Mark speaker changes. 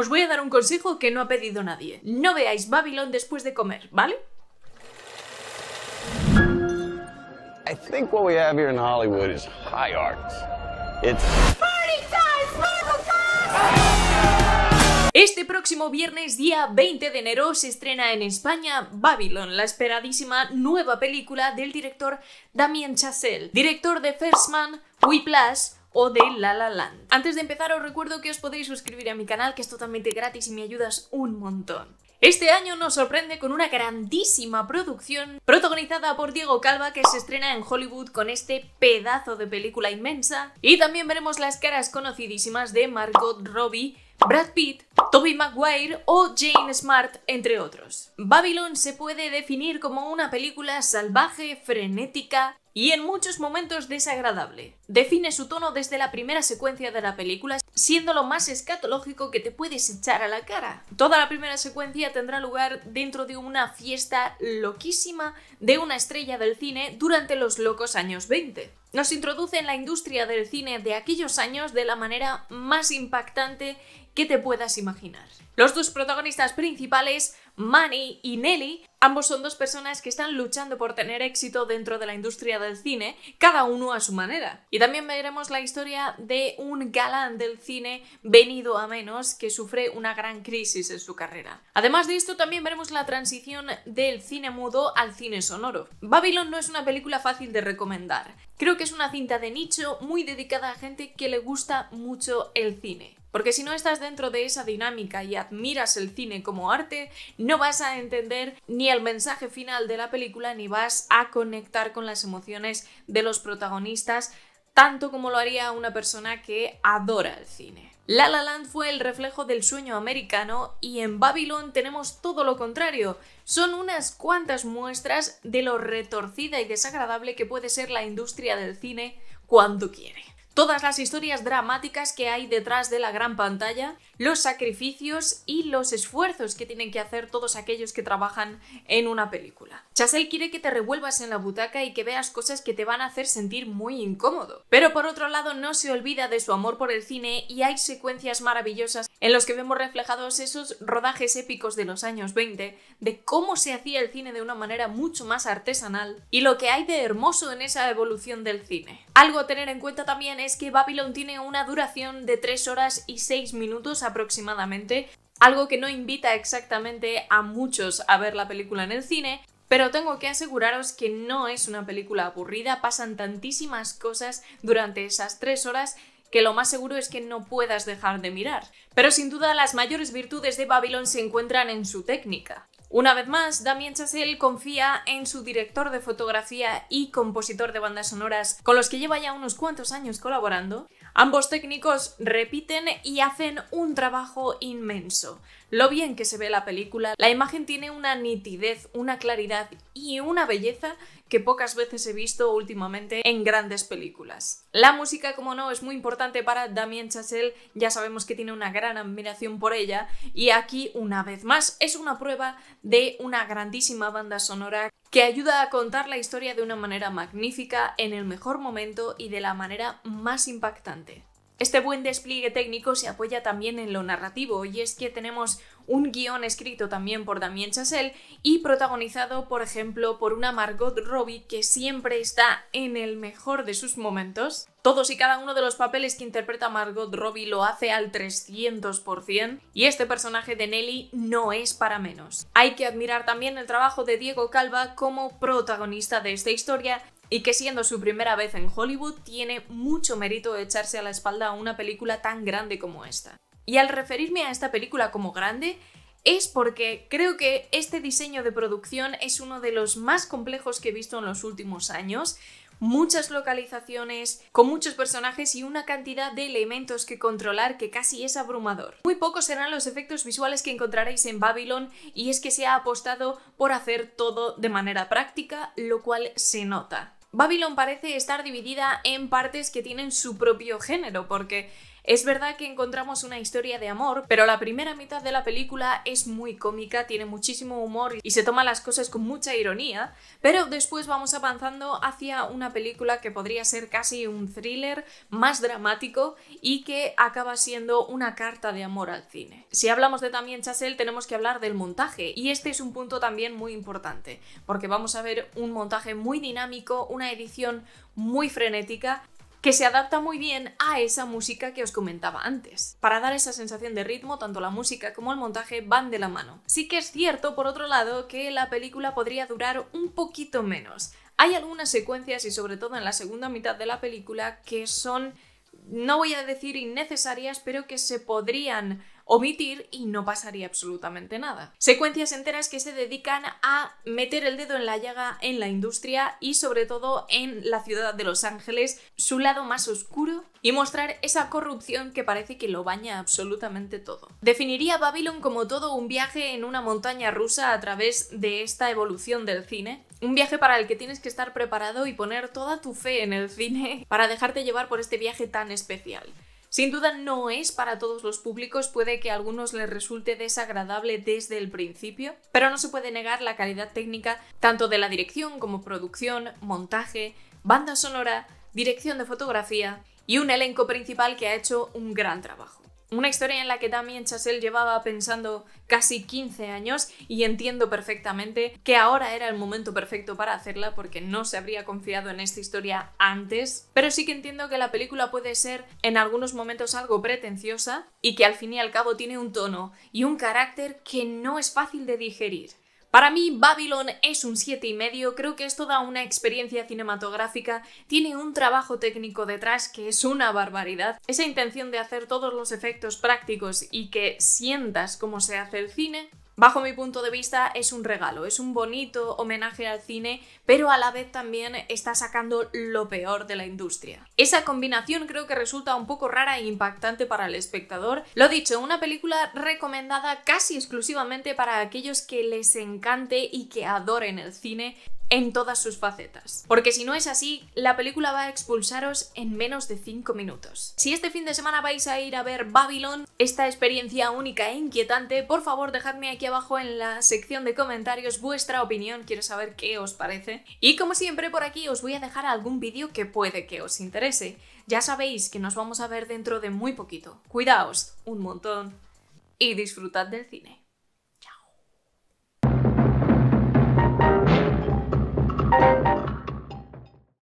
Speaker 1: os voy a dar un consejo que no ha pedido nadie. No veáis Babylon después de comer, ¿vale? Este próximo viernes, día 20 de enero, se estrena en España Babylon, la esperadísima nueva película del director Damien Chazelle, director de First Man, Plus o de La La Land. Antes de empezar os recuerdo que os podéis suscribir a mi canal que es totalmente gratis y me ayudas un montón. Este año nos sorprende con una grandísima producción protagonizada por Diego Calva que se estrena en Hollywood con este pedazo de película inmensa y también veremos las caras conocidísimas de Margot Robbie Brad Pitt, Toby Maguire o Jane Smart, entre otros. Babylon se puede definir como una película salvaje, frenética, y en muchos momentos desagradable. Define su tono desde la primera secuencia de la película, siendo lo más escatológico que te puedes echar a la cara. Toda la primera secuencia tendrá lugar dentro de una fiesta loquísima de una estrella del cine durante los locos años 20. Nos introduce en la industria del cine de aquellos años de la manera más impactante que te puedas imaginar. Los dos protagonistas principales Manny y Nelly, ambos son dos personas que están luchando por tener éxito dentro de la industria del cine, cada uno a su manera. Y también veremos la historia de un galán del cine venido a menos que sufre una gran crisis en su carrera. Además de esto, también veremos la transición del cine mudo al cine sonoro. Babylon no es una película fácil de recomendar. Creo que es una cinta de nicho muy dedicada a gente que le gusta mucho el cine. Porque si no estás dentro de esa dinámica y admiras el cine como arte, no vas a entender ni el mensaje final de la película ni vas a conectar con las emociones de los protagonistas tanto como lo haría una persona que adora el cine. La La Land fue el reflejo del sueño americano y en Babylon tenemos todo lo contrario. Son unas cuantas muestras de lo retorcida y desagradable que puede ser la industria del cine cuando quiere todas las historias dramáticas que hay detrás de la gran pantalla, los sacrificios y los esfuerzos que tienen que hacer todos aquellos que trabajan en una película. Chasel quiere que te revuelvas en la butaca y que veas cosas que te van a hacer sentir muy incómodo. Pero por otro lado no se olvida de su amor por el cine y hay secuencias maravillosas en los que vemos reflejados esos rodajes épicos de los años 20, de cómo se hacía el cine de una manera mucho más artesanal y lo que hay de hermoso en esa evolución del cine. Algo a tener en cuenta también es que Babylon tiene una duración de 3 horas y 6 minutos aproximadamente, algo que no invita exactamente a muchos a ver la película en el cine, pero tengo que aseguraros que no es una película aburrida, pasan tantísimas cosas durante esas 3 horas que lo más seguro es que no puedas dejar de mirar. Pero sin duda las mayores virtudes de Babylon se encuentran en su técnica. Una vez más, Damien Chazelle confía en su director de fotografía y compositor de bandas sonoras, con los que lleva ya unos cuantos años colaborando. Ambos técnicos repiten y hacen un trabajo inmenso lo bien que se ve la película. La imagen tiene una nitidez, una claridad y una belleza que pocas veces he visto últimamente en grandes películas. La música, como no, es muy importante para Damien Chazelle, ya sabemos que tiene una gran admiración por ella y aquí una vez más es una prueba de una grandísima banda sonora que ayuda a contar la historia de una manera magnífica, en el mejor momento y de la manera más impactante. Este buen despliegue técnico se apoya también en lo narrativo, y es que tenemos un guión escrito también por Damien Chazelle y protagonizado, por ejemplo, por una Margot Robbie que siempre está en el mejor de sus momentos. Todos y cada uno de los papeles que interpreta Margot Robbie lo hace al 300% y este personaje de Nelly no es para menos. Hay que admirar también el trabajo de Diego Calva como protagonista de esta historia y que siendo su primera vez en Hollywood tiene mucho mérito echarse a la espalda a una película tan grande como esta. Y al referirme a esta película como grande, es porque creo que este diseño de producción es uno de los más complejos que he visto en los últimos años, muchas localizaciones, con muchos personajes y una cantidad de elementos que controlar que casi es abrumador. Muy pocos serán los efectos visuales que encontraréis en Babylon y es que se ha apostado por hacer todo de manera práctica, lo cual se nota. Babylon parece estar dividida en partes que tienen su propio género, porque es verdad que encontramos una historia de amor, pero la primera mitad de la película es muy cómica, tiene muchísimo humor y se toma las cosas con mucha ironía, pero después vamos avanzando hacia una película que podría ser casi un thriller más dramático y que acaba siendo una carta de amor al cine. Si hablamos de también Chasel, tenemos que hablar del montaje y este es un punto también muy importante, porque vamos a ver un montaje muy dinámico, una edición muy frenética que se adapta muy bien a esa música que os comentaba antes. Para dar esa sensación de ritmo, tanto la música como el montaje van de la mano. Sí que es cierto, por otro lado, que la película podría durar un poquito menos. Hay algunas secuencias y sobre todo en la segunda mitad de la película que son, no voy a decir innecesarias, pero que se podrían omitir y no pasaría absolutamente nada. Secuencias enteras que se dedican a meter el dedo en la llaga en la industria y sobre todo en la ciudad de Los Ángeles, su lado más oscuro y mostrar esa corrupción que parece que lo baña absolutamente todo. Definiría Babylon como todo un viaje en una montaña rusa a través de esta evolución del cine, un viaje para el que tienes que estar preparado y poner toda tu fe en el cine para dejarte llevar por este viaje tan especial. Sin duda no es para todos los públicos, puede que a algunos les resulte desagradable desde el principio, pero no se puede negar la calidad técnica tanto de la dirección como producción, montaje, banda sonora, dirección de fotografía y un elenco principal que ha hecho un gran trabajo. Una historia en la que también Chasel llevaba pensando casi 15 años y entiendo perfectamente que ahora era el momento perfecto para hacerla porque no se habría confiado en esta historia antes, pero sí que entiendo que la película puede ser en algunos momentos algo pretenciosa y que al fin y al cabo tiene un tono y un carácter que no es fácil de digerir. Para mí, Babylon es un 7,5, creo que es toda una experiencia cinematográfica, tiene un trabajo técnico detrás que es una barbaridad. Esa intención de hacer todos los efectos prácticos y que sientas cómo se hace el cine, bajo mi punto de vista, es un regalo, es un bonito homenaje al cine, pero a la vez también está sacando lo peor de la industria. Esa combinación creo que resulta un poco rara e impactante para el espectador. Lo dicho, una película recomendada casi exclusivamente para aquellos que les encante y que adoren el cine en todas sus facetas. Porque si no es así, la película va a expulsaros en menos de 5 minutos. Si este fin de semana vais a ir a ver Babylon, esta experiencia única e inquietante, por favor dejadme aquí abajo en la sección de comentarios vuestra opinión, quiero saber qué os parece. Y como siempre por aquí os voy a dejar algún vídeo que puede que os interese. Ya sabéis que nos vamos a ver dentro de muy poquito. Cuidaos un montón y disfrutad del cine.